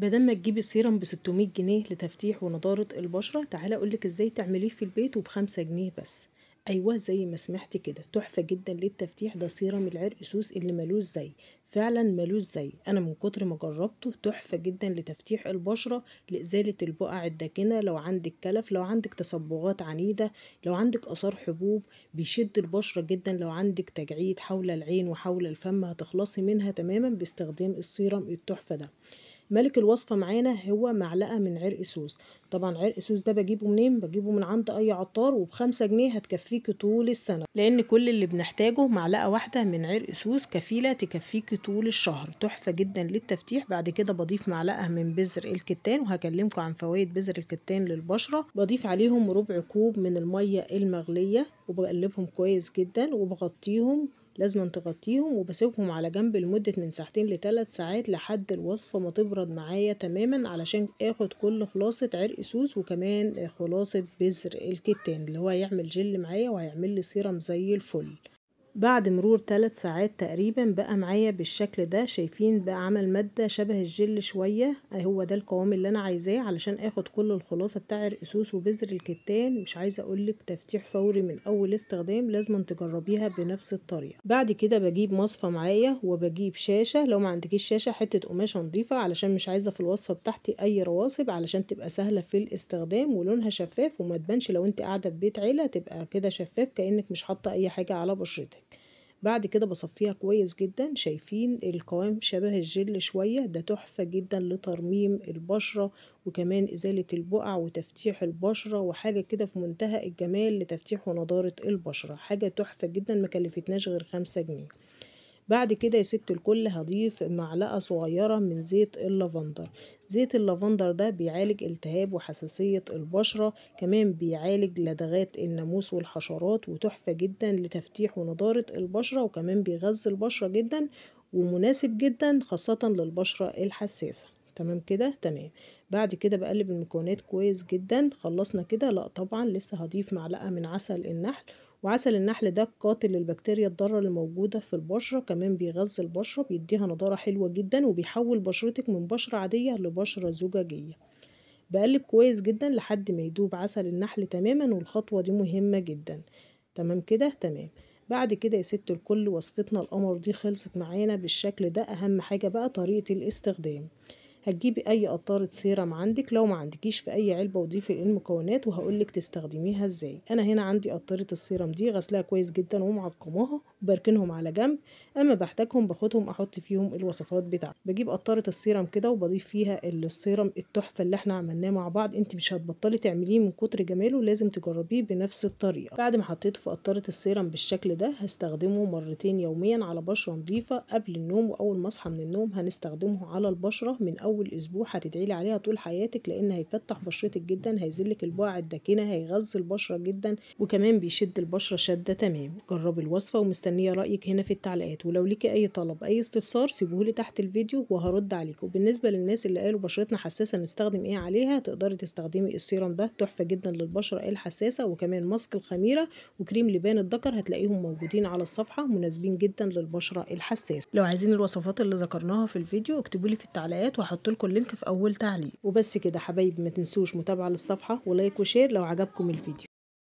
بدل ما تجيبي سيرم ب 600 جنيه لتفتيح ونضاره البشره تعالى اقولك ازاي تعمليه في البيت وبخمسة جنيه بس ايوه زي ما سمعت كده تحفه جدا للتفتيح ده سيرم العرق سوس اللي ملوش زي فعلا ملوش زي انا من كتر ما جربته تحفه جدا لتفتيح البشره لازاله البقع الداكنه لو عندك كلف لو عندك تصبغات عنيده لو عندك اثار حبوب بيشد البشره جدا لو عندك تجعيد حول العين وحول الفم هتخلصي منها تماما باستخدام السيرم التحفه ده ملك الوصفة معانا هو معلقة من عرق سوس طبعا عرق سوس ده بجيبه منين بجيبه من عند اي عطار وبخمسة جنيه هتكفيك طول السنة لان كل اللي بنحتاجه معلقة واحدة من عرق سوس كفيلة تكفيك طول الشهر تحفة جدا للتفتيح بعد كده بضيف معلقة من بذر الكتان وهكلمكم عن فوائد بذر الكتان للبشرة بضيف عليهم ربع كوب من المية المغلية وبقلبهم كويس جدا وبغطيهم لازم تغطيهم وبسيبهم على جنب لمدة من ساعتين لثلاث ساعات لحد الوصفة ما تبرد معايا تماما علشان اخد كل خلاصة عرق سوس وكمان خلاصة بذر الكتان اللي هو هيعمل جل معايا وهيعمل لي سيرم زي الفل بعد مرور ثلاث ساعات تقريبا بقى معايا بالشكل ده شايفين بقى عمل مادة شبه الجل شوية هو ده القوام اللي انا عايزاه علشان اخد كل الخلاصة بتاع الرقسوس وبذر الكتان مش عايزة اقولك تفتيح فوري من اول استخدام لازم تجربيها بنفس الطريقة بعد كده بجيب مصفى معايا وبجيب شاشة لو ما عندكيش شاشة حتة قماشة نظيفة علشان مش عايزة في الوصفة بتاعتي اي رواسب علشان تبقى سهلة في الاستخدام ولونها شفاف وما تبانش لو انت قاعدة في بيت عيلة تبقى كده شفاف كأنك مش حاطة اي حاجة على بشرتك بعد كده بصفيها كويس جدا شايفين القوام شبه الجل شوية ده تحفة جدا لترميم البشرة وكمان إزالة البقع وتفتيح البشرة وحاجة كده في منتهى الجمال لتفتيح ونضارة البشرة حاجة تحفة جدا مكلفتناش غير خمسة جنيه بعد كده يا ست الكل هضيف معلقة صغيرة من زيت اللافندر زيت اللافندر ده بيعالج التهاب وحساسية البشرة كمان بيعالج لدغات الناموس والحشرات وتحفة جدا لتفتيح ونضارة البشرة وكمان بيغذي البشرة جدا ومناسب جدا خاصة للبشرة الحساسة تمام كده تمام بعد كده بقلب المكونات كويس جدا خلصنا كده لا طبعا لسه هضيف معلقة من عسل النحل وعسل النحل ده قاتل للبكتيريا الضارة اللي موجودة في البشرة كمان بيغذي البشرة بيديها نضارة حلوة جدا وبيحول بشرتك من بشرة عادية لبشرة زجاجية بقلب كويس جدا لحد ما يدوب عسل النحل تماما والخطوة دي مهمة جدا تمام كده تمام بعد كده يا ست الكل وصفتنا القمر دي خلصت معانا بالشكل ده اهم حاجة بقى طريقة الاستخدام هتجيبي اي قطاره سيرم عندك لو ما عندكيش في اي علبه وضيفي المكونات وهقولك تستخدميها ازاي انا هنا عندي قطاره السيرم دي غسلاها كويس جدا ومعقماها وبركنهم على جنب اما بحتاجهم باخدهم احط فيهم الوصفات بتاعتي بجيب قطاره السيرم كده وبضيف فيها السيرم التحفه اللي احنا عملناه مع بعض انت مش هتبطلي تعمليه من كتر جماله لازم تجربيه بنفس الطريقه بعد ما حطيته في قطاره السيرم بالشكل ده هستخدمه مرتين يوميا على بشره نظيفه قبل النوم واول ما اصحى من النوم هنستخدمه على البشره من أول اول اسبوع هتدعي لي عليها طول حياتك لان هيفتح بشرتك جدا هيزلك البقع الداكنه هيغذي البشره جدا وكمان بيشد البشره شده تمام جربي الوصفه ومستنيه رايك هنا في التعليقات ولو ليكي اي طلب اي استفسار سيبوهولي تحت الفيديو وهرد عليك وبالنسبه للناس اللي قالوا بشرتنا حساسه نستخدم ايه عليها تقدري تستخدمي السيرم ده تحفه جدا للبشره الحساسه وكمان ماسك الخميره وكريم لبان الذكر هتلاقيهم موجودين على الصفحه مناسبين جدا للبشره الحساسه لو عايزين الوصفات اللي ذكرناها في الفيديو اكتبوا لي في التعليقات وهحط هحط لكم اللينك في اول تعليق وبس كده حبايبي ما تنسوش متابعه للصفحه ولايك وشير لو عجبكم الفيديو